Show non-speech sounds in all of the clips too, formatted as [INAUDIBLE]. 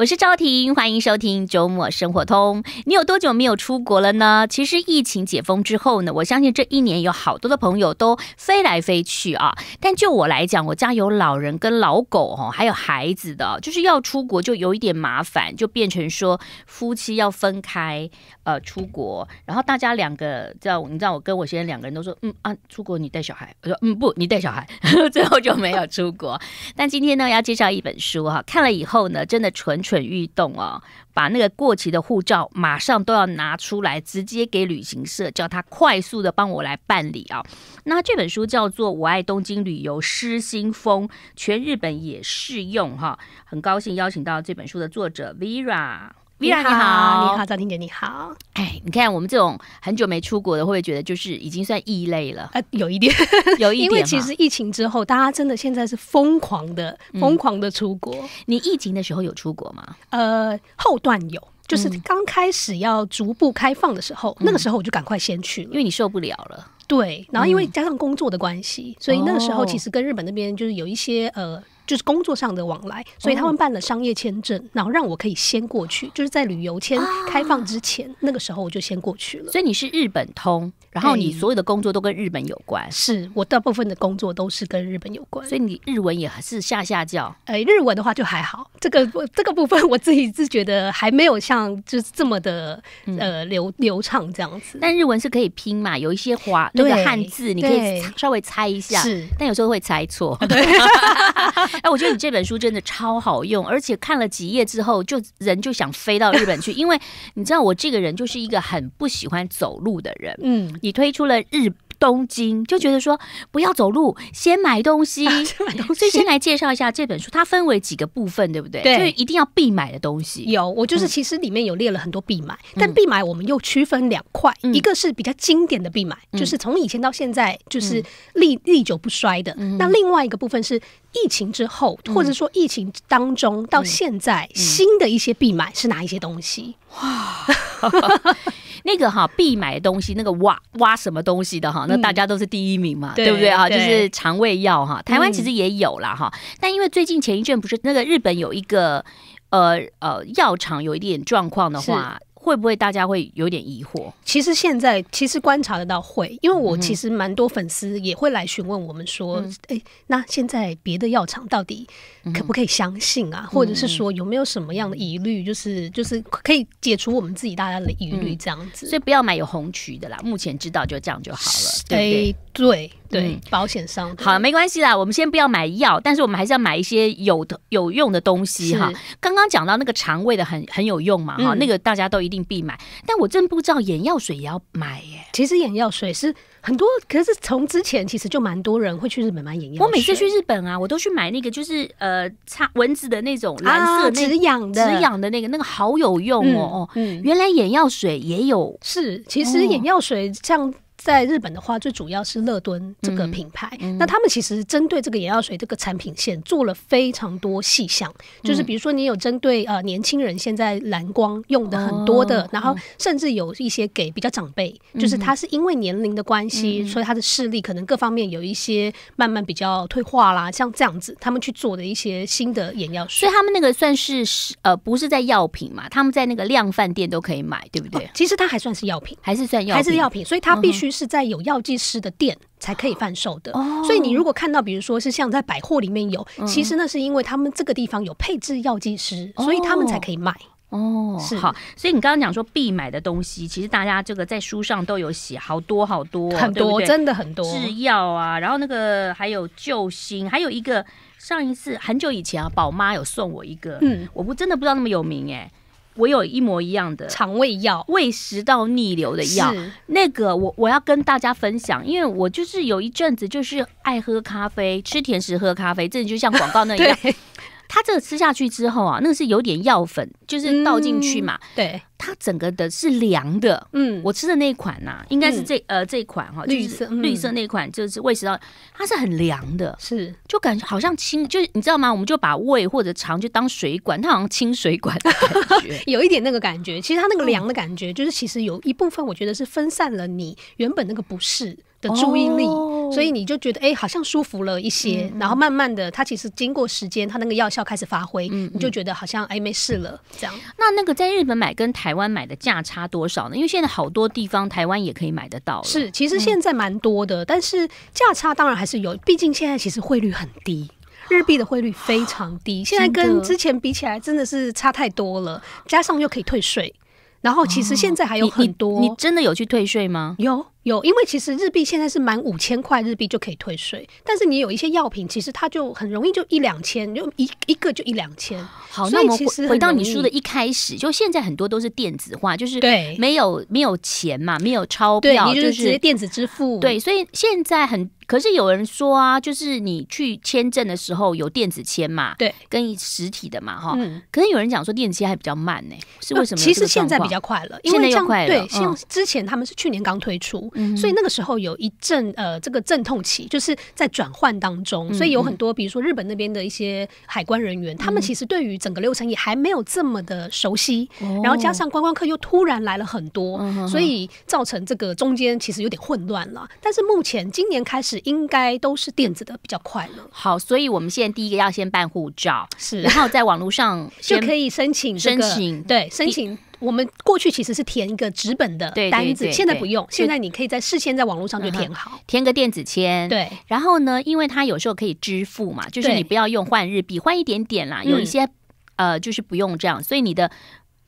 我是赵婷，欢迎收听周末生活通。你有多久没有出国了呢？其实疫情解封之后呢，我相信这一年有好多的朋友都飞来飞去啊。但就我来讲，我家有老人跟老狗哦，还有孩子的，就是要出国就有一点麻烦，就变成说夫妻要分开。呃，出国，然后大家两个，叫你知道我跟我先生两个人都说，嗯啊，出国你带小孩，我说嗯不，你带小孩，[LAUGHS] 最后就没有出国。但今天呢，要介绍一本书哈，看了以后呢，真的蠢蠢欲动哦，把那个过期的护照马上都要拿出来，直接给旅行社，叫他快速的帮我来办理啊。那这本书叫做《我爱东京旅游》，失心疯，全日本也适用哈。很高兴邀请到这本书的作者 Vera。米然你好，你好赵婷姐你好。哎，你看我们这种很久没出国的，会不会觉得就是已经算异类了？呃，有一点，[LAUGHS] 有一点因为其实疫情之后，大家真的现在是疯狂的，疯狂的出国。你疫情的时候有出国吗？呃，后段有，就是刚开始要逐步开放的时候，那个时候我就赶快先去了，因为你受不了了。对，然后因为加上工作的关系，所以那个时候其实跟日本那边就是有一些呃。就是工作上的往来，所以他们办了商业签证，然后让我可以先过去，就是在旅游签开放之前，那个时候我就先过去了。所以你是日本通，然后你所有的工作都跟日本有关，是我大部分的工作都是跟日本有关。所以你日文也是下下教，哎，日文的话就还好，这个这个部分我自己是觉得还没有像就是这么的呃流流畅这样子，但日文是可以拼嘛，有一些华那个汉字你可以稍微猜一下，是，但有时候会猜错，对。[LAUGHS] 哎，我觉得你这本书真的超好用，而且看了几页之后，就人就想飞到日本去。因为你知道，我这个人就是一个很不喜欢走路的人。嗯，你推出了日。东京就觉得说不要走路，[LAUGHS] 先买东西。所以先来介绍一下这本书，它分为几个部分，对不对？对，就一定要必买的东西。有，我就是其实里面有列了很多必买，但必买我们又区分两块，一个是比较经典的必买，就是从以前到现在就是历历久不衰的。那另外一个部分是疫情之后，或者说疫情当中到现在新的一些必买是哪一些东西？哇！[LAUGHS] 那个哈必买的东西，那个挖挖什么东西的哈，那大家都是第一名嘛，对不对啊？就是肠胃药哈，台湾其实也有啦哈，但因为最近前一阵不是那个日本有一个呃呃药厂有一点状况的话。会不会大家会有点疑惑？其实现在其实观察得到会，因为我其实蛮多粉丝也会来询问我们说，哎，那现在别的药厂到底可不可以相信啊？或者是说有没有什么样的疑虑？就是就是可以解除我们自己大家的疑虑这样子。所以不要买有红曲的啦，目前知道就这样就好了。对对对，保险商好，没关系啦，我们先不要买药，但是我们还是要买一些有的有用的东西哈。刚刚讲到那个肠胃的很很有用嘛哈，那个大家都一定必买，但我真不知道眼药水也要买耶。其实眼药水是很多，可是从之前其实就蛮多人会去日本买眼药。我每次去日本啊，我都去买那个就是呃擦蚊子的那种蓝色止痒的止痒的那个，那个好有用哦。原来眼药水也有是，其实眼药水像。在日本的话，最主要是乐敦这个品牌。那他们其实针对这个眼药水这个产品线做了非常多细项，就是比如说你有针对呃年轻人现在蓝光用的很多的，然后甚至有一些给比较长辈，就是他是因为年龄的关系，所以他的视力可能各方面有一些慢慢比较退化啦，像这样子，他们去做的一些新的眼药水。所以他们那个算是呃不是在药品嘛？他们在那个量贩店都可以买，对不对？其实它还算是药品，还是算药还是药品，所以它必须。是在有药剂师的店才可以贩售的，所以你如果看到，比如说是像在百货里面有，其实那是因为他们这个地方有配置药剂师，所以他们才可以卖哦。是哈，所以你刚刚讲说必买的东西，其实大家这个在书上都有写，好多好多，很多真的很多，制药啊，然后那个还有救星，还有一个上一次很久以前啊，宝妈有送我一个，嗯，我不真的不知道那么有名哎。我有一模一样的肠胃药，胃食道逆流的药。那个我我要跟大家分享，因为我就是有一阵子就是爱喝咖啡，吃甜食，喝咖啡，真的就像广告那样。[LAUGHS] 它这个吃下去之后啊，那个是有点药粉，就是倒进去嘛。对，它整个的是凉的。嗯，我吃的那一款呐，应该是这呃这一款哈，绿色绿色那款，就是胃食道，它是很凉的，是就感觉好像清，就是你知道吗？我们就把胃或者肠就当水管，它好像清水管的感觉，[LAUGHS] 有一点那个感觉。其实它那个凉的感觉，就是其实有一部分我觉得是分散了你原本那个不适。的注意力，所以你就觉得哎，好像舒服了一些。然后慢慢的，它其实经过时间，它那个药效开始发挥，你就觉得好像哎，没事了。这样。那那个在日本买跟台湾买的价差多少呢？因为现在好多地方台湾也可以买得到。是，其实现在蛮多的，但是价差当然还是有，毕竟现在其实汇率很低，日币的汇率非常低，现在跟之前比起来真的是差太多了。加上又可以退税，然后其实现在还有很多，你真的有去退税吗？有。有，因为其实日币现在是满五千块日币就可以退税，但是你有一些药品，其实它就很容易就一两千，就一一个就一两千。好，那我们回到你说的一开始，就现在很多都是电子化，就是没有没有钱嘛，没有钞票，就是直接电子支付。对，所以现在很，可是有人说啊，就是你去签证的时候有电子签嘛，对，跟实体的嘛，哈。嗯。可是有人讲说电子签还比较慢呢，是为什么？其实现在比较快了，现在又快了。对，像之前他们是去年刚推出。所以那个时候有一阵呃，这个阵痛期就是在转换当中，所以有很多，比如说日本那边的一些海关人员，他们其实对于整个流程也还没有这么的熟悉，然后加上观光客又突然来了很多，所以造成这个中间其实有点混乱了。但是目前今年开始应该都是电子的比较快了。好，所以我们现在第一个要先办护照，是，然后在网络上就可以申请，申请，对，申请。我们过去其实是填一个纸本的单子，现在不用。现在你可以在事先在网络上就填好，填个电子签。对，然后呢，因为它有时候可以支付嘛，就是你不要用换日币，换一点点啦。有一些，呃，就是不用这样，所以你的。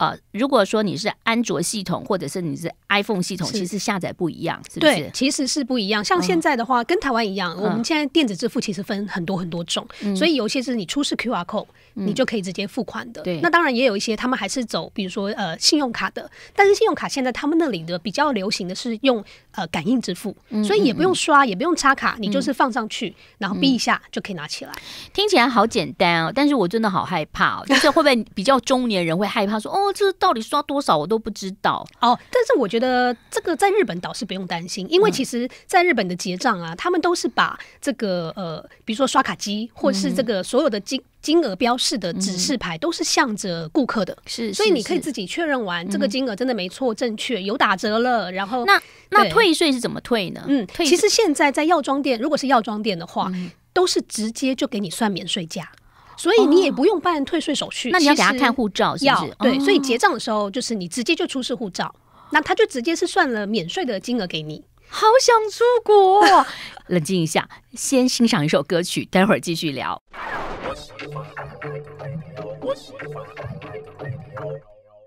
呃，如果说你是安卓系统，或者是你是 iPhone 系统，其实下载不一样，是不是？对，其实是不一样。像现在的话，跟台湾一样，我们现在电子支付其实分很多很多种，所以有些是你出示 QR code，你就可以直接付款的。对，那当然也有一些他们还是走，比如说呃，信用卡的。但是信用卡现在他们那里的比较流行的是用。呃，感应支付，所以也不用刷，也不用插卡，你就是放上去，然后哔一下就可以拿起来。听起来好简单哦，但是我真的好害怕，[LAUGHS] 就是会不会比较中年人会害怕说，哦，这到底刷多少我都不知道哦。但是我觉得这个在日本倒是不用担心，因为其实在日本的结账啊，他们都是把这个呃，比如说刷卡机，或是这个所有的金。金额标示的指示牌都是向着顾客的，是，所以你可以自己确认完这个金额真的没错，正确有打折了。然后那那退税是怎么退呢？嗯，其实现在在药妆店，如果是药妆店的话，都是直接就给你算免税价，所以你也不用办退税手续。那你要给他看护照，要对，所以结账的时候就是你直接就出示护照，那他就直接是算了免税的金额给你。好想出国！冷静一下，先欣赏一首歌曲，待会儿继续聊。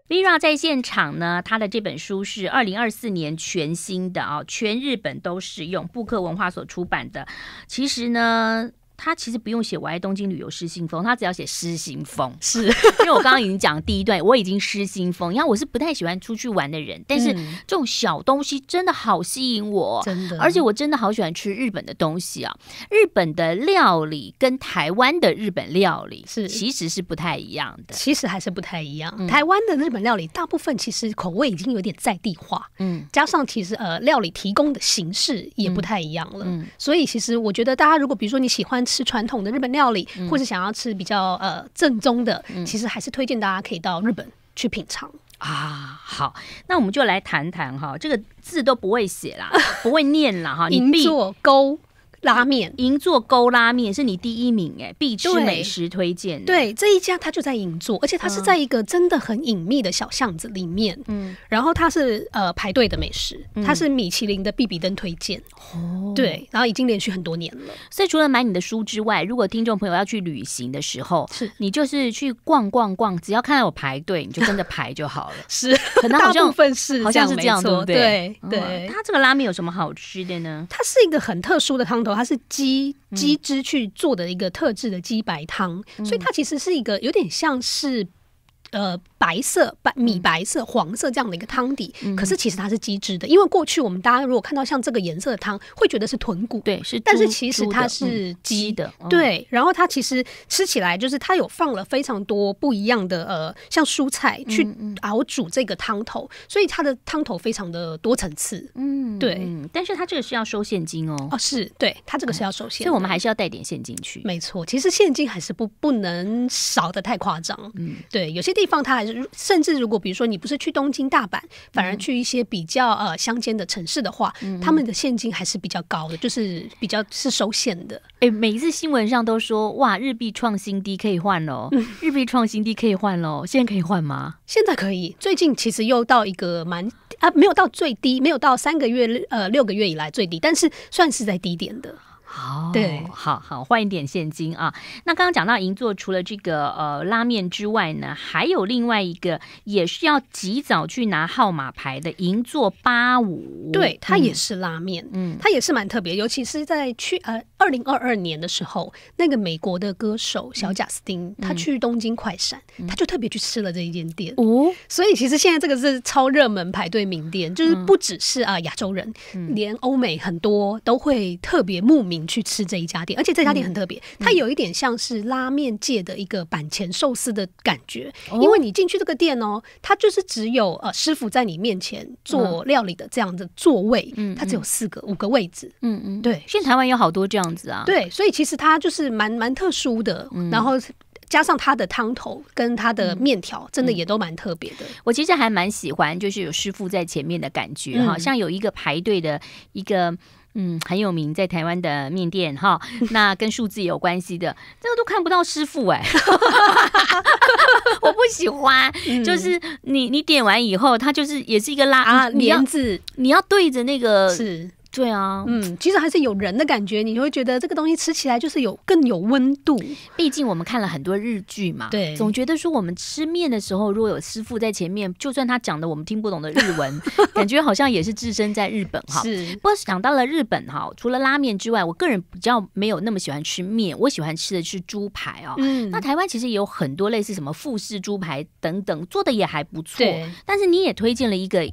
v i r a 在现场呢，他的这本书是二零二四年全新的啊，全日本都是用布克文化所出版的。其实呢。他其实不用写“我爱东京旅游失心疯”，他只要写“失心疯”。是 [LAUGHS] 因为我刚刚已经讲第一段，我已经失心疯。因为我是不太喜欢出去玩的人，但是这种小东西真的好吸引我，真的。而且我真的好喜欢吃日本的东西啊！日本的料理跟台湾的日本料理是其实是不太一样的，其实还是不太一样。台湾的日本料理大部分其实口味已经有点在地化，嗯，加上其实呃料理提供的形式也不太一样了，嗯。所以其实我觉得大家如果比如说你喜欢，吃传统的日本料理，或者想要吃比较呃正宗的，其实还是推荐大家可以到日本去品尝啊。好，那我们就来谈谈哈，这个字都不会写啦，不会念啦哈。银座沟。拉面，银座沟拉面是你第一名哎，必吃美食推荐。对，这一家它就在银座，而且它是在一个真的很隐秘的小巷子里面。嗯，然后它是呃排队的美食，它是米其林的必比登推荐哦。对，然后已经连续很多年了。所以除了买你的书之外，如果听众朋友要去旅行的时候，是你就是去逛逛逛，只要看到有排队，你就跟着排就好了。[LAUGHS] 是，可能大部分是好像是这样子，对对。它这个拉面有什么好吃的呢？它是一个很特殊的汤头。它是鸡鸡汁去做的一个特制的鸡白汤，所以它其实是一个有点像是。呃，白色、白米白色、黄色这样的一个汤底，可是其实它是鸡汁的，因为过去我们大家如果看到像这个颜色的汤，会觉得是豚骨，对，是，但是其实它是鸡的，对。然后它其实吃起来就是它有放了非常多不一样的呃，像蔬菜去熬煮这个汤头，所以它的汤头非常的多层次，嗯，对。但是它这个是要收现金哦，哦，是，对，它这个是要收现，金、所以我们还是要带点现金去，没错，其实现金还是不不能少的太夸张，嗯，对，有些地。放它还是甚至如果比如说你不是去东京大阪，反而去一些比较呃乡间的城市的话，他们的现金还是比较高的，就是比较是收现的。哎，每一次新闻上都说哇，日币创新低可以换喽，[LAUGHS] 日币创新低可以换喽，现在可以换吗？现在可以，最近其实又到一个蛮啊，没有到最低，没有到三个月呃六个月以来最低，但是算是在低点的。哦，对，好好换一点现金啊。那刚刚讲到银座，除了这个呃拉面之外呢，还有另外一个也是要及早去拿号码牌的银座八五，对，它也是拉面，嗯，它也是蛮特别。尤其是在去呃二零二二年的时候，那个美国的歌手小贾斯汀，他去东京快闪，他就特别去吃了这一间店哦。所以其实现在这个是超热门排队名店，就是不只是啊亚洲人，连欧美很多都会特别慕名。去吃这一家店，而且这家店很特别，它有一点像是拉面界的一个板前寿司的感觉，因为你进去这个店哦，它就是只有呃师傅在你面前做料理的这样的座位，嗯，它只有四个五个位置，嗯嗯，对，现在台湾有好多这样子啊，对，所以其实它就是蛮蛮特殊的，然后。加上它的汤头跟它的面条，真的也都蛮特别的。我其实还蛮喜欢，就是有师傅在前面的感觉，哈，像有一个排队的一个，嗯，很有名在台湾的面店哈。[LAUGHS] 那跟数字有关系的，这个都看不到师傅哎，[LAUGHS] 我不喜欢。就是你你点完以后，它就是也是一个拉啊帘子，你要对着那个是。对啊，嗯，其实还是有人的感觉，你会觉得这个东西吃起来就是有更有温度。毕竟我们看了很多日剧嘛，对，总觉得说我们吃面的时候，如果有师傅在前面，就算他讲的我们听不懂的日文，[LAUGHS] 感觉好像也是置身在日本哈。是，不过讲到了日本哈，除了拉面之外，我个人比较没有那么喜欢吃面，我喜欢吃的是猪排哦。嗯，那台湾其实也有很多类似什么富士猪排等等，做的也还不错。但是你也推荐了一个。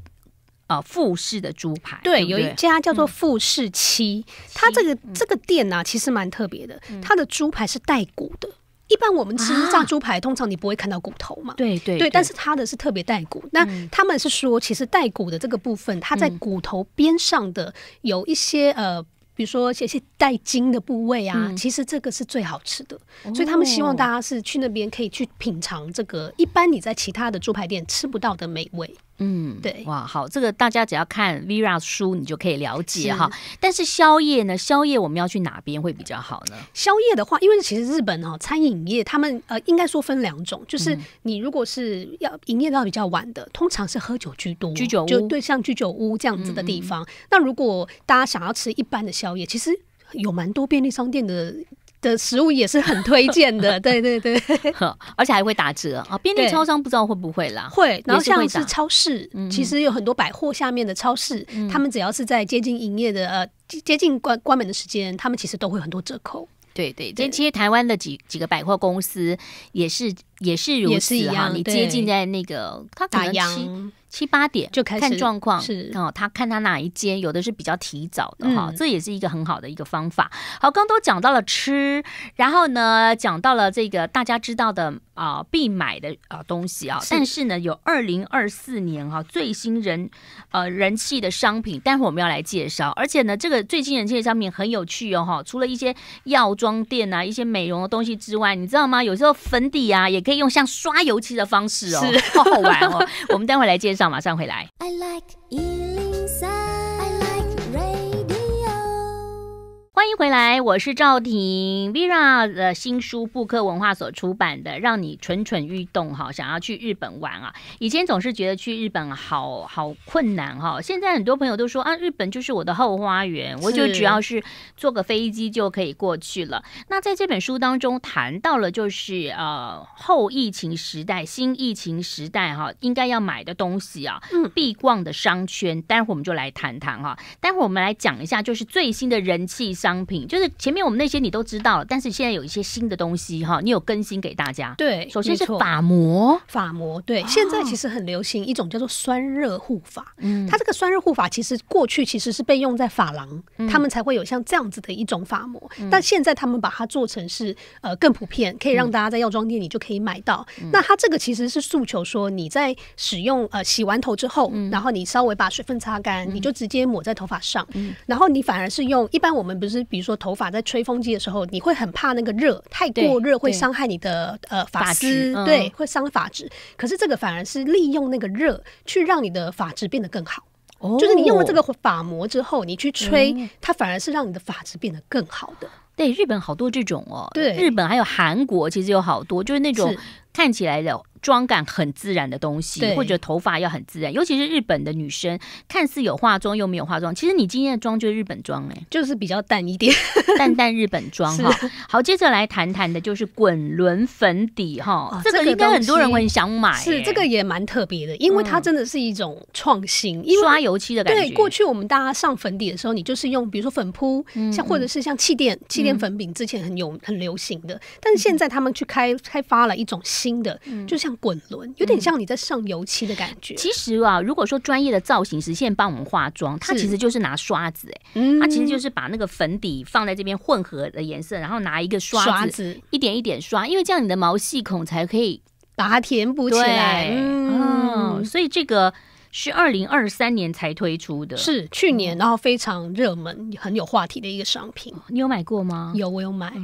呃富士的猪排对，有一家叫做富士七，它这个这个店啊，其实蛮特别的。它的猪排是带骨的，一般我们吃炸猪排，通常你不会看到骨头嘛？对对对，但是它的是特别带骨。那他们是说，其实带骨的这个部分，它在骨头边上的有一些呃，比如说一些带筋的部位啊，其实这个是最好吃的。所以他们希望大家是去那边可以去品尝这个一般你在其他的猪排店吃不到的美味。嗯，对，哇，好，这个大家只要看 Vira 书，你就可以了解哈。但是宵夜呢？宵夜我们要去哪边会比较好呢？宵夜的话，因为其实日本哈餐饮业他们呃，应该说分两种，就是你如果是要营业到比较晚的，通常是喝酒居多，居酒屋对，像居酒屋这样子的地方。那如果大家想要吃一般的宵夜，其实有蛮多便利商店的。的食物也是很推荐的，[LAUGHS] 对对对，[LAUGHS] 而且还会打折啊！便利超商不知道会不会啦？会，然后像是超市，其实有很多百货下面的超市，他们只要是在接近营业的呃接近关关门的时间，他们其实都会很多折扣。对对对，其实台湾的几几个百货公司也是也是如此哈。你接近在那个他打烊。七八点就开始看状况，是哦，他看他哪一间，有的是比较提早的哈，这也是一个很好的一个方法。好，刚都讲到了吃，然后呢，讲到了这个大家知道的啊必买的啊东西啊，但是呢，有二零二四年哈最新人呃人气的商品，待会我们要来介绍。而且呢，这个最新人气的商品很有趣哦哈，除了一些药妆店啊一些美容的东西之外，你知道吗？有时候粉底啊也可以用像刷油漆的方式哦，好好玩哦。我们待会来介绍。马上回来。欢迎回来，我是赵婷。v i r a 的新书，布克文化所出版的，让你蠢蠢欲动哈，想要去日本玩啊！以前总是觉得去日本好好困难哈，现在很多朋友都说啊，日本就是我的后花园，我就只要是坐个飞机就可以过去了。那在这本书当中谈到了，就是呃后疫情时代、新疫情时代哈，应该要买的东西啊，必逛的商圈。待会儿我们就来谈谈哈，待会儿我们来讲一下，就是最新的人气商。商品就是前面我们那些你都知道了，但是现在有一些新的东西哈，你有更新给大家。对，首先是发膜，发膜。对，现在其实很流行一种叫做酸热护法。嗯，它这个酸热护法其实过去其实是被用在发廊，他们才会有像这样子的一种发膜。但现在他们把它做成是呃更普遍，可以让大家在药妆店里就可以买到。那它这个其实是诉求说，你在使用呃洗完头之后，然后你稍微把水分擦干，你就直接抹在头发上，然后你反而是用一般我们不是。比如说，头发在吹风机的时候，你会很怕那个热太过热会伤害你的呃发质，对，会伤发质。可是这个反而是利用那个热去让你的发质变得更好。哦，就是你用了这个发膜之后，你去吹它，反而是让你的发质变得更好的。对，日本好多这种哦，对，日本还有韩国其实有好多，就是那种看起来的。妆感很自然的东西，或者头发要很自然，尤其是日本的女生，看似有化妆又没有化妆，其实你今天的妆就是日本妆哎，就是比较淡一点，[LAUGHS] [LAUGHS] 淡淡日本妆哈。好，接着来谈谈的就是滚轮粉底哈，这个应该很多人很想买，是这个也蛮特别的，因为它真的是一种创新，因刷油漆的感觉。对，过去我们大家上粉底的时候，你就是用比如说粉扑，像或者是像气垫气垫粉饼，之前很有很流行的，但是现在他们去开开发了一种新的，就像。滚轮有点像你在上油漆的感觉。其实啊，如果说专业的造型师现在帮我们化妆，他其实就是拿刷子，哎，他其实就是把那个粉底放在这边混合的颜色，然后拿一个刷子一点一点刷，因为这样你的毛细孔才可以把它填补起来。嗯，所以这个。是二零二三年才推出的，是去年，然后非常热门、很有话题的一个商品。你有买过吗？有，我有买。[LAUGHS]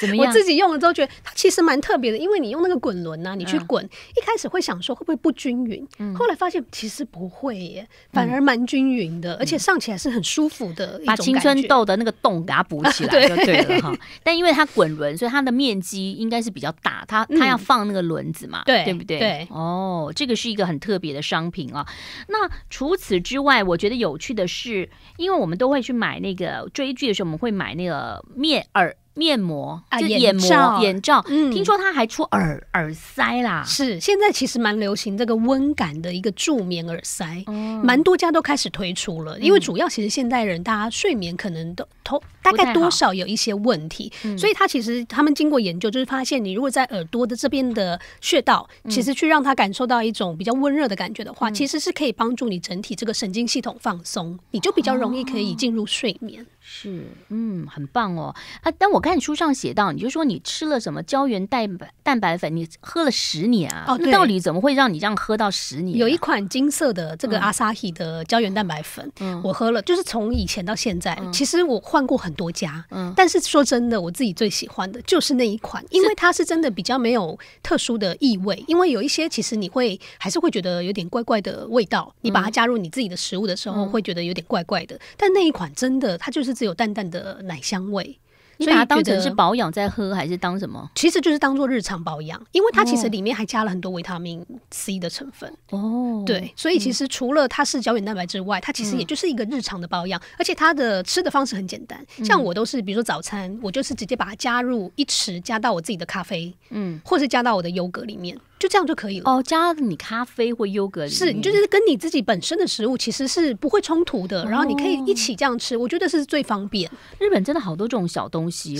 怎么样？我自己用了之后觉得它其实蛮特别的，因为你用那个滚轮呢，你去滚，一开始会想说会不会不均匀，后来发现其实不会耶，反而蛮均匀的，而且上起来是很舒服的。把青春痘的那个洞给它补起来 [LAUGHS] 就对了哈。但因为它滚轮，所以它的面积应该是比较大，它它要放那个轮子嘛，对对不对？对。哦，这个是一个很特别的商品啊。那除此之外，我觉得有趣的是，因为我们都会去买那个追剧的时候，我们会买那个面耳。面膜啊，眼膜、眼罩，嗯，听说它还出耳耳塞啦。是，现在其实蛮流行这个温感的一个助眠耳塞，嗯，蛮多家都开始推出了。因为主要其实现代人大家睡眠可能都都大概多少有一些问题，所以他其实他们经过研究，就是发现你如果在耳朵的这边的穴道，其实去让他感受到一种比较温热的感觉的话，其实是可以帮助你整体这个神经系统放松，你就比较容易可以进入睡眠。是，嗯，很棒哦啊！但我看书上写到，你就说你吃了什么胶原蛋白蛋白粉，你喝了十年啊？哦，那到底怎么会让你这样喝到十年？有一款金色的这个阿萨 a 的胶原蛋白粉，我喝了，就是从以前到现在，其实我换过很多家，嗯，但是说真的，我自己最喜欢的就是那一款，因为它是真的比较没有特殊的异味，因为有一些其实你会还是会觉得有点怪怪的味道，你把它加入你自己的食物的时候会觉得有点怪怪的，但那一款真的，它就是。是有淡淡的奶香味。你把它当成是保养在喝，还是当什么？其实就是当做日常保养，因为它其实里面还加了很多维他命 C 的成分哦。对，所以其实除了它是胶原蛋白之外，它其实也就是一个日常的保养，而且它的吃的方式很简单，像我都是比如说早餐，我就是直接把它加入一匙，加到我自己的咖啡，嗯，或是加到我的优格里面，就这样就可以了。哦，加你咖啡或优格，是你就是跟你自己本身的食物其实是不会冲突的，然后你可以一起这样吃，我觉得是最方便。日本真的好多这种小东。是，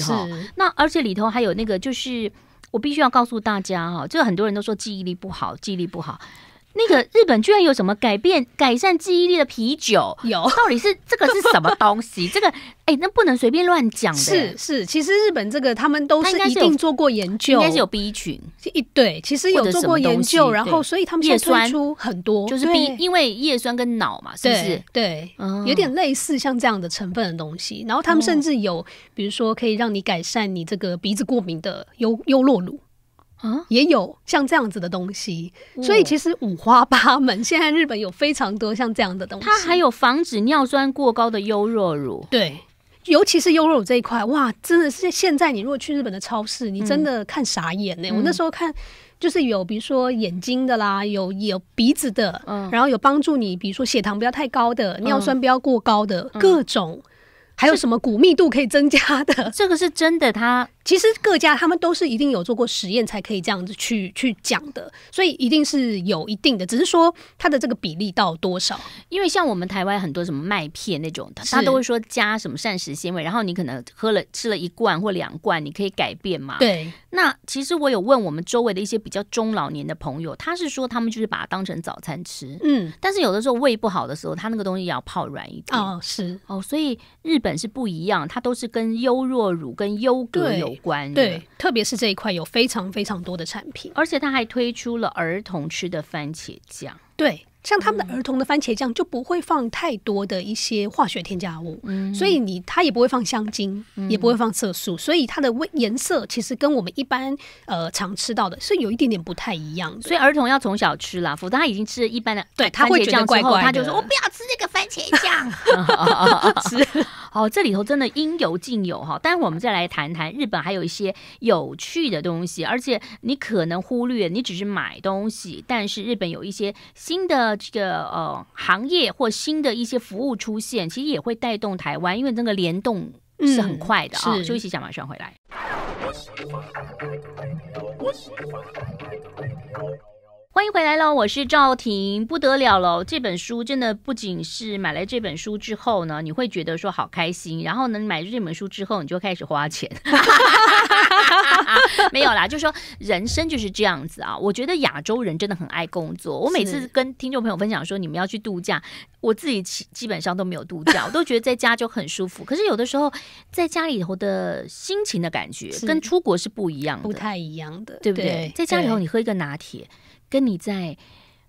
那而且里头还有那个，就是我必须要告诉大家哈，就很多人都说记忆力不好，记忆力不好。那个日本居然有什么改变改善记忆力的啤酒？有，[LAUGHS] 到底是这个是什么东西？这个哎，那不能随便乱讲的。是是，其实日本这个他们都是一定做过研究，应该是有 B 群。一对，其实有做过研究，然后所以他们先推出很多，就是 B，因为叶酸跟脑嘛，是不是？对，有点类似像这样的成分的东西。然后他们甚至有，比如说可以让你改善你这个鼻子过敏的优优洛乳。啊，也有像这样子的东西，所以其实五花八门。现在日本有非常多像这样的东西，它还有防止尿酸过高的优若乳。对，尤其是优若乳这一块，哇，真的是现在你如果去日本的超市，你真的看傻眼呢。我那时候看，就是有比如说眼睛的啦，有有鼻子的，然后有帮助你比如说血糖不要太高的、尿酸不要过高的各种，还有什么骨密度可以增加的，这个是真的，它。其实各家他们都是一定有做过实验才可以这样子去去讲的，所以一定是有一定的，只是说它的这个比例到多少。因为像我们台湾很多什么麦片那种，大都会说加什么膳食纤维，然后你可能喝了吃了一罐或两罐，你可以改变嘛。对。那其实我有问我们周围的一些比较中老年的朋友，他是说他们就是把它当成早餐吃，嗯。但是有的时候胃不好的时候，他那个东西要泡软一点。哦，是哦。所以日本是不一样，它都是跟优若乳跟优格有。关对，特别是这一块有非常非常多的产品，而且他还推出了儿童吃的番茄酱。对，像他们的儿童的番茄酱就不会放太多的一些化学添加物，嗯，所以你它也不会放香精，也不会放色素，所以它的味颜色其实跟我们一般呃常吃到的是有一点点不太一样所以儿童要从小吃啦，否则他已经吃一般的对会觉得怪怪，他就说：“我不要吃那个番茄酱。”吃。[LAUGHS] [LAUGHS] 哦，这里头真的应有尽有哈，但我们再来谈谈日本还有一些有趣的东西，而且你可能忽略，你只是买东西，但是日本有一些新的这个呃行业或新的一些服务出现，其实也会带动台湾，因为那个联动是很快的。休息一下，马上回来。欢迎回来喽！我是赵婷，不得了了！这本书真的不仅是买来这本书之后呢，你会觉得说好开心，然后呢买这本书之后你就开始花钱，[LAUGHS] 没有啦，就说人生就是这样子啊！我觉得亚洲人真的很爱工作。我每次跟听众朋友分享说你们要去度假，我自己基本上都没有度假，我都觉得在家就很舒服。可是有的时候在家里头的心情的感觉跟出国是不一样的，不太一样的，对不对？在家里头你喝一个拿铁。跟你在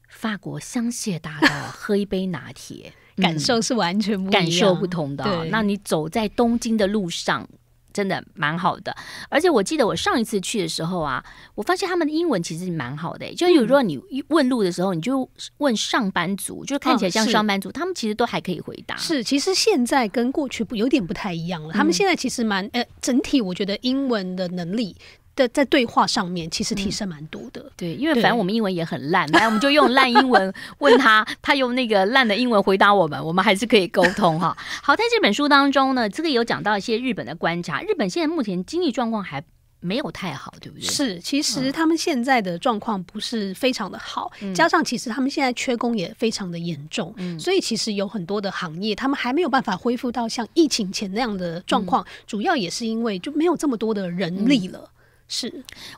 法国香榭大道喝一杯拿铁，[LAUGHS] 感受是完全不一样，感受不同的。那你走在东京的路上，真的蛮好的。而且我记得我上一次去的时候啊，我发现他们的英文其实蛮好的。就有时候你问路的时候，你就问上班族，就看起来像上班族，他们其实都还可以回答。是，其实现在跟过去不有点不太一样了。他们现在其实蛮，呃，整体我觉得英文的能力。在在对话上面其实提升蛮多的，对，因为反正我们英文也很烂，来我们就用烂英文 [LAUGHS] 问他，他用那个烂的英文回答我们，我们还是可以沟通哈。好，在这本书当中呢，这个有讲到一些日本的观察。日本现在目前经济状况还没有太好，对不对？是，其实他们现在的状况不是非常的好，加上其实他们现在缺工也非常的严重，所以其实有很多的行业他们还没有办法恢复到像疫情前那样的状况。主要也是因为就没有这么多的人力了。是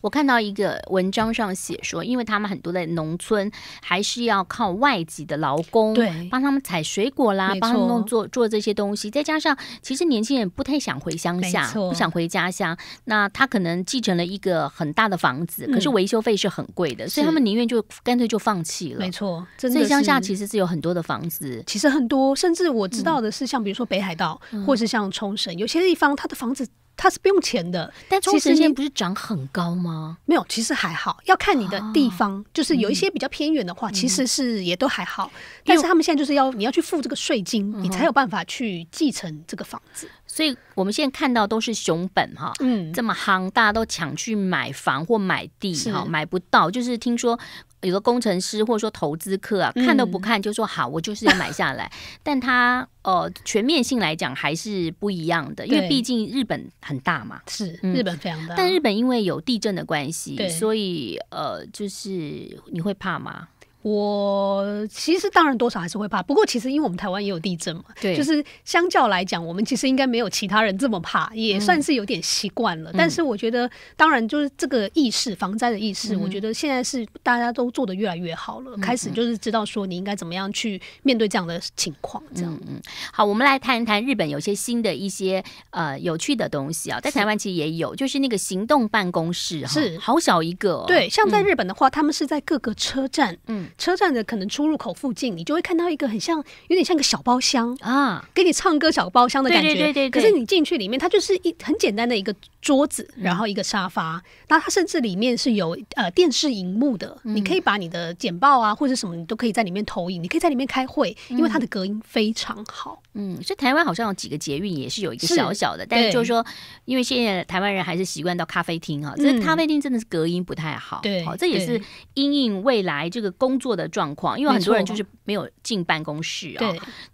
我看到一个文章上写说，因为他们很多在农村，还是要靠外籍的劳工，对，帮他们采水果啦，帮他弄做做这些东西。再加上，其实年轻人不太想回乡下，不想回家乡。那他可能继承了一个很大的房子，可是维修费是很贵的，所以他们宁愿就干脆就放弃了。没错，所以乡下其实是有很多的房子，其实很多，甚至我知道的是，像比如说北海道，或是像冲绳，有些地方他的房子。它是不用钱的，但其实现不是涨很高吗？没有，其实还好，要看你的地方，就是有一些比较偏远的话，其实是也都还好。但是他们现在就是要你要去付这个税金，你才有办法去继承这个房子。所以我们现在看到都是熊本哈，嗯，这么夯，大家都抢去买房或买地哈，买不到，就是听说。有个工程师或者说投资客啊，看都不看就说好，我就是要买下来。但他呃，全面性来讲还是不一样的，因为毕竟日本很大嘛，是日本非常大。但日本因为有地震的关系，所以呃，就是你会怕吗？我其实当然多少还是会怕，不过其实因为我们台湾也有地震嘛，对，就是相较来讲，我们其实应该没有其他人这么怕，也算是有点习惯了。但是我觉得，当然就是这个意识防灾的意识，我觉得现在是大家都做的越来越好了，开始就是知道说你应该怎么样去面对这样的情况，这样。嗯嗯。好，我们来谈一谈日本有些新的一些呃有趣的东西啊，在台湾其实也有，就是那个行动办公室，是好小一个，对。像在日本的话，他们是在各个车站，嗯。车站的可能出入口附近，你就会看到一个很像，有点像个小包厢啊，给你唱歌小包厢的感觉。对对对对，可是你进去里面，它就是一很简单的一个。桌子，然后一个沙发，那它甚至里面是有呃电视荧幕的，你可以把你的简报啊或者什么，你都可以在里面投影，你可以在里面开会，因为它的隔音非常好。嗯，所以台湾好像有几个捷运也是有一个小小的，但是就是说，因为现在台湾人还是习惯到咖啡厅啊，这咖啡厅真的是隔音不太好，对，这也是因应未来这个工作的状况，因为很多人就是没有进办公室啊。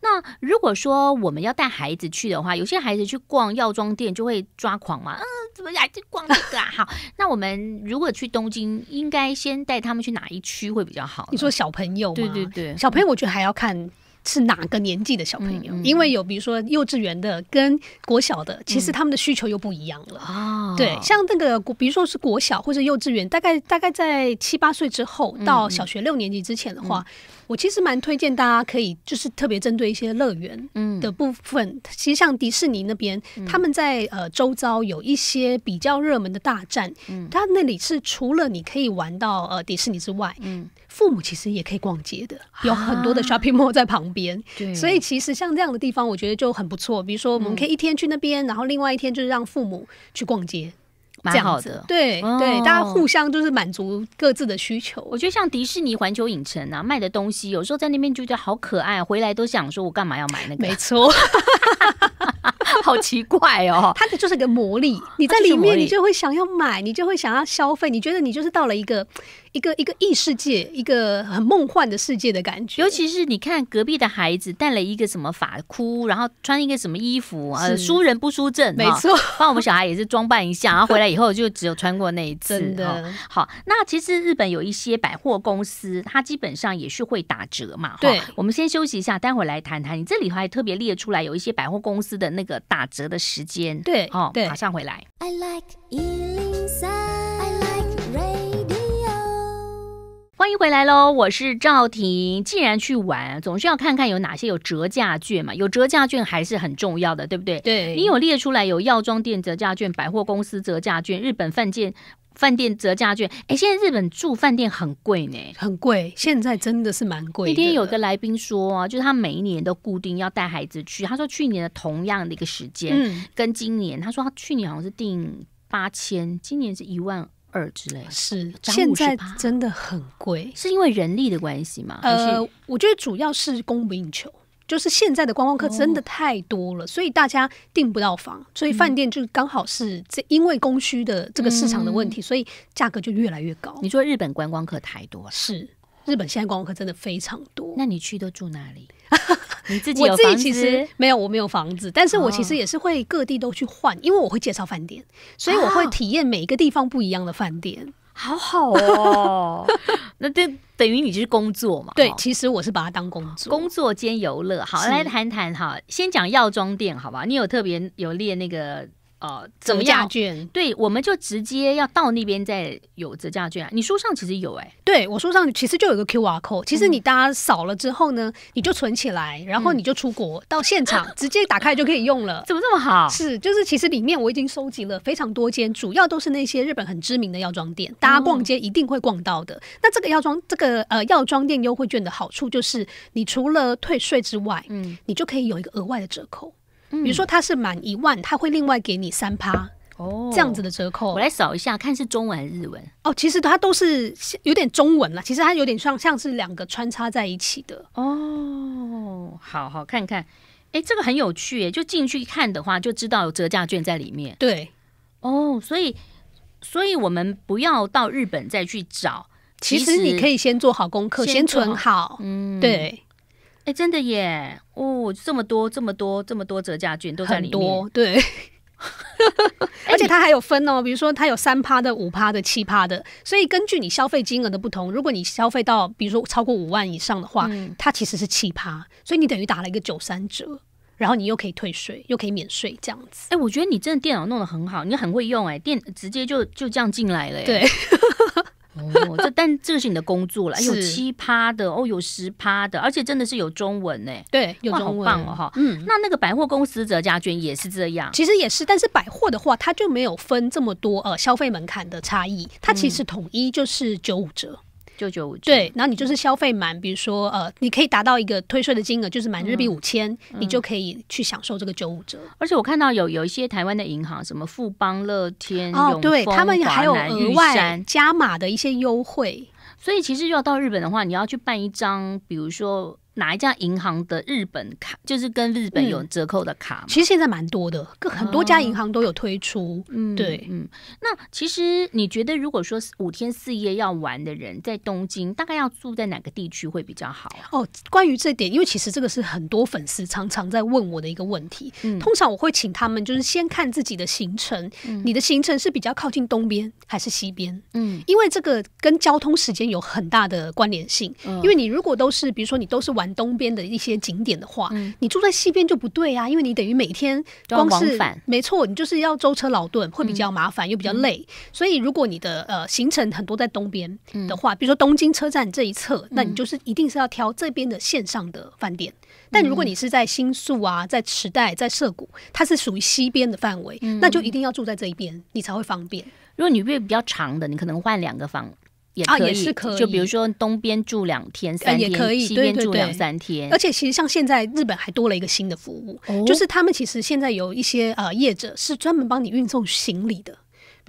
那如果说我们要带孩子去的话，有些孩子去逛药妆店就会抓狂嘛。怎么来这逛这个啊？好？那我们如果去东京，应该先带他们去哪一区会比较好？你说小朋友吗？对对对，小朋友我觉得还要看是哪个年纪的小朋友，因为有比如说幼稚园的跟国小的，其实他们的需求又不一样了。对，像那个比如说是国小或者幼稚园，大概大概在七八岁之后到小学六年级之前的话。我其实蛮推荐大家可以，就是特别针对一些乐园，的部分，其实像迪士尼那边，他们在呃周遭有一些比较热门的大站，嗯，它那里是除了你可以玩到呃迪士尼之外，嗯，父母其实也可以逛街的，有很多的 shopping mall 在旁边，所以其实像这样的地方，我觉得就很不错。比如说，我们可以一天去那边，然后另外一天就是让父母去逛街。蛮好的，对对，大家互相就是满足各自的需求。我觉得像迪士尼环球影城啊，卖的东西有时候在那边就觉得好可爱，回来都想说我干嘛要买那个？没错，[LAUGHS] 好奇怪哦，[LAUGHS] 它的就是个魔力，你在里面你就会想要买，你就会想要消费，你觉得你就是到了一个。一个一个异世界，一个很梦幻的世界的感觉。尤其是你看隔壁的孩子带了一个什么法箍，然后穿一个什么衣服，呃，输人不输阵，没错。帮我们小孩也是装扮一下，[LAUGHS] 然后回来以后就只有穿过那一次。真的好。那其实日本有一些百货公司，它基本上也是会打折嘛。对，我们先休息一下，待会儿来谈谈。你这里还特别列出来有一些百货公司的那个打折的时间。对，哦，马上回来。欢迎回来喽！我是赵婷。既然去玩，总是要看看有哪些有折价券嘛？有折价券还是很重要的，对不对？对你有列出来有药妆店折价券、百货公司折价券、日本饭店饭店折价券。哎，现在日本住饭店很贵呢，很贵。现在真的是蛮贵。那天有个来宾说啊，就他每一年都固定要带孩子去。他说去年的同样的一个时间，嗯，跟今年，他说他去年好像是定八千，今年是一万。二之类是现在真的很贵，是因为人力的关系吗？呃，我觉得主要是供不应求，就是现在的观光客真的太多了，所以大家订不到房，所以饭店就刚好是这因为供需的这个市场的问题，所以价格就越来越高。你说日本观光客太多了，是日本现在观光客真的非常多，那你去都住哪里？[LAUGHS] 我自己其实没有，我没有房子，但是我其实也是会各地都去换，因为我会介绍饭店，所以我会体验每一个地方不一样的饭店，好好哦。[LAUGHS] 那等等于你就是工作嘛？对，其实我是把它当工作，工作兼游乐。好，来谈谈哈，先讲药妆店，好吧？你有特别有列那个？呃，折价券对，我们就直接要到那边再有折价券。你书上其实有哎，对我书上其实就有个 QR code。其实你大家扫了之后呢，你就存起来，然后你就出国到现场直接打开就可以用了。[LAUGHS] 怎么这么好？是，就是其实里面我已经收集了非常多间，主要都是那些日本很知名的药妆店，大家逛街一定会逛到的。那这个药妆这个呃药妆店优惠券的好处就是，你除了退税之外，嗯，你就可以有一个额外的折扣。比如说，它是满一万，他会另外给你三趴哦，这样子的折扣。我来扫一下，看是中文还是日文？哦，其实它都是有点中文了，其实它有点像像是两个穿插在一起的哦。好好看看，哎，这个很有趣哎，就进去看的话，就知道有折价券在里面。对哦，所以所以我们不要到日本再去找。其实你可以先做好功课，先存好，嗯，对。哎，真的耶！哦，这么多，这么多，这么多折价券都在里面。多对，[LAUGHS] 而且它还有分哦，比如说它有三趴的、五趴的、七趴的，所以根据你消费金额的不同，如果你消费到比如说超过五万以上的话，它其实是七趴，所以你等于打了一个九三折，然后你又可以退税，又可以免税，这样子。哎，我觉得你真的电脑弄得很好，你很会用哎，电直接就就这样进来了。对。哦，这但这个是你的工作了，有七趴的，哦，有十趴的，而且真的是有中文呢，对，中文，棒哦，哈，嗯，那那个百货公司哲家卷也是这样，其实也是，但是百货的话，它就没有分这么多呃消费门槛的差异，它其实统一就是九五折。九九五折对，然后你就是消费满，比如说呃，你可以达到一个退税的金额，就是满日币五千，你就可以去享受这个九五折。而且我看到有有一些台湾的银行，什么富邦、乐天、永丰、还有额外加码的一些优惠。所以其实要到日本的话，你要去办一张，比如说。哪一家银行的日本卡就是跟日本有折扣的卡？其实现在蛮多的，各很多家银行都有推出。嗯，对，嗯。那其实你觉得，如果说五天四夜要玩的人，在东京大概要住在哪个地区会比较好？哦，关于这点，因为其实这个是很多粉丝常常在问我的一个问题。嗯，通常我会请他们就是先看自己的行程。你的行程是比较靠近东边还是西边？嗯，因为这个跟交通时间有很大的关联性。嗯，因为你如果都是，比如说你都是玩。东边的一些景点的话，你住在西边就不对啊，因为你等于每天光是没错，你就是要舟车劳顿，会比较麻烦又比较累。所以如果你的呃行程很多在东边的话，比如说东京车站这一侧，那你就是一定是要挑这边的线上的饭店。但如果你是在新宿啊，在池袋，在涩谷，它是属于西边的范围，那就一定要住在这一边，你才会方便。如果你被比较长的，你可能换两个房。啊，也是可以。就比如说，东边住两天，三天；西边住两三天。而且，其实像现在日本还多了一个新的服务，就是他们其实现在有一些呃业者是专门帮你运送行李的。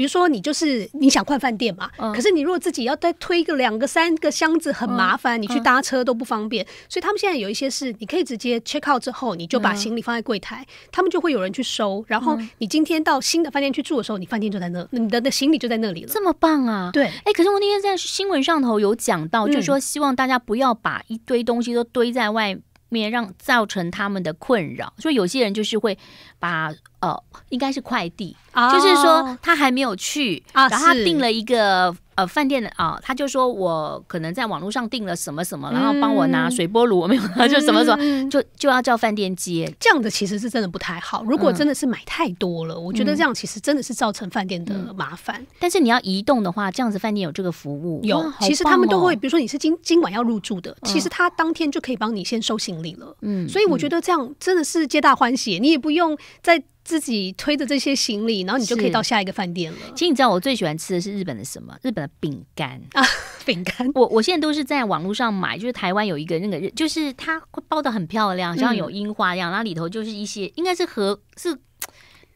比如说，你就是你想换饭店嘛，可是你如果自己要再推个两个三个箱子，很麻烦，你去搭车都不方便，所以他们现在有一些是你可以直接 check out 之后，你就把行李放在柜台，他们就会有人去收，然后你今天到新的饭店去住的时候，你饭店就在那，你的那行李就在那里了，这么棒啊！对，哎，可是我那天在新闻上头有讲到，就是说希望大家不要把一堆东西都堆在外面，让造成他们的困扰，所以有些人就是会把。哦，应该是快递，就是说他还没有去啊，然后他订了一个呃饭店的啊，他就说我可能在网络上订了什么什么，然后帮我拿水波炉，我没有，就什么什么，就就要叫饭店接这样的其实是真的不太好。如果真的是买太多了，我觉得这样其实真的是造成饭店的麻烦。但是你要移动的话，这样子饭店有这个服务有，其实他们都会，比如说你是今今晚要入住的，其实他当天就可以帮你先收行李了，嗯，所以我觉得这样真的是皆大欢喜，你也不用再。自己推着这些行李，然后你就可以到下一个饭店了。其实你知道我最喜欢吃的是日本的什么？日本的饼干啊，[LAUGHS] 饼干。我我现在都是在网络上买，就是台湾有一个那个，就是它包的很漂亮，像有樱花样，然后里头就是一些应该是和是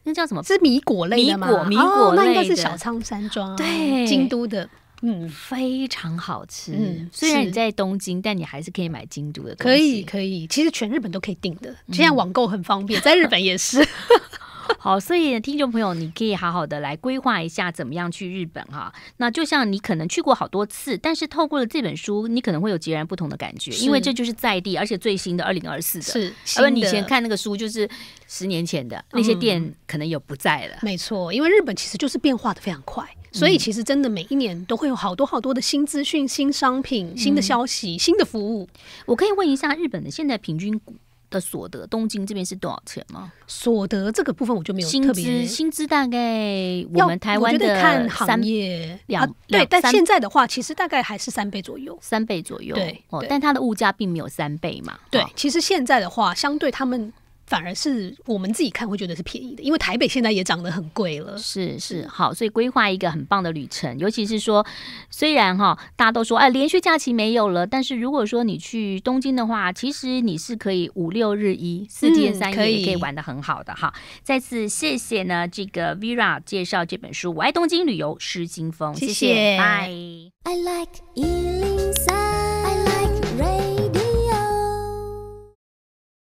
那叫什么？是米果类的吗？米果那应该是小仓山庄，对，京都的，嗯，非常好吃。嗯，虽然你在东京，但你还是可以买京都的，可以可以。其实全日本都可以订的，现在网购很方便，在日本也是。[LAUGHS] 好，所以听众朋友，你可以好好的来规划一下，怎么样去日本哈。那就像你可能去过好多次，但是透过了这本书，你可能会有截然不同的感觉，因为这就是在地，而且最新的二零二四的。是，而你以前看那个书就是十年前的，那些店可能也不在了。没错，因为日本其实就是变化的非常快，所以其实真的每一年都会有好多好多的新资讯、新商品、新的消息、新的服务。我可以问一下日本的现在平均股？的所得，东京这边是多少钱吗？所得这个部分我就没有。薪资薪资大概我们台湾的看行业两对，但现在的话，其实大概还是三倍左右。三倍左右，对哦，但它的物价并没有三倍嘛。对，其实现在的话，相对他们。反而是我们自己看会觉得是便宜的，因为台北现在也涨得很贵了。是是，好，所以规划一个很棒的旅程，尤其是说，虽然哈，大家都说哎，连续假期没有了，但是如果说你去东京的话，其实你是可以五六日一四天三夜可以玩的很好的哈。再次谢谢呢，这个 Vera 介绍这本书《我爱东京旅游》诗金峰，谢谢，拜。